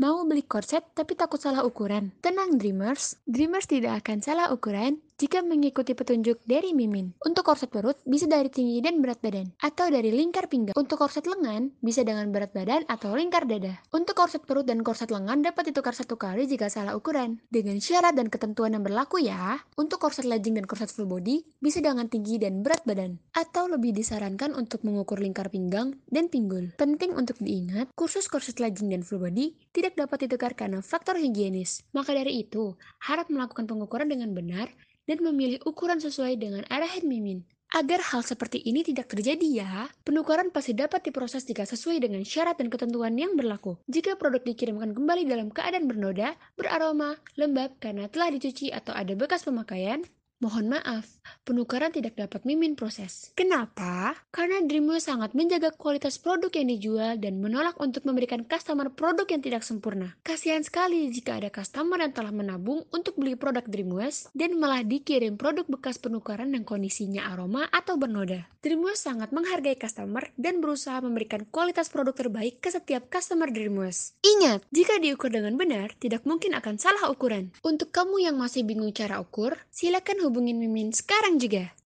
Mau beli korset tapi takut salah ukuran? Tenang Dreamers, Dreamers tidak akan salah ukuran jika mengikuti petunjuk dari mimin. Untuk korset perut bisa dari tinggi dan berat badan atau dari lingkar pinggang. Untuk korset lengan bisa dengan berat badan atau lingkar dada. Untuk korset perut dan korset lengan dapat ditukar satu kali jika salah ukuran dengan syarat dan ketentuan yang berlaku ya. Untuk korset legging dan korset full body bisa dengan tinggi dan berat badan atau lebih disarankan untuk mengukur lingkar pinggang dan pinggul. Penting untuk diingat, khusus korset legging dan full body tidak dapat ditukar karena faktor higienis. Maka dari itu, harap melakukan pengukuran dengan benar dan memilih ukuran sesuai dengan arahan mimin. Agar hal seperti ini tidak terjadi ya, penukaran pasti dapat diproses jika sesuai dengan syarat dan ketentuan yang berlaku. Jika produk dikirimkan kembali dalam keadaan bernoda, beraroma, lembab karena telah dicuci atau ada bekas pemakaian, Mohon maaf, penukaran tidak dapat mimin proses. Kenapa? Karena Dreamwear sangat menjaga kualitas produk yang dijual dan menolak untuk memberikan customer produk yang tidak sempurna. Kasihan sekali jika ada customer yang telah menabung untuk beli produk Dreamwear dan malah dikirim produk bekas penukaran yang kondisinya aroma atau bernoda. Dreamwear sangat menghargai customer dan berusaha memberikan kualitas produk terbaik ke setiap customer Dreamwear. Ingat, jika diukur dengan benar, tidak mungkin akan salah ukuran. Untuk kamu yang masih bingung cara ukur, silakan hubungi hubungin Mimin sekarang juga.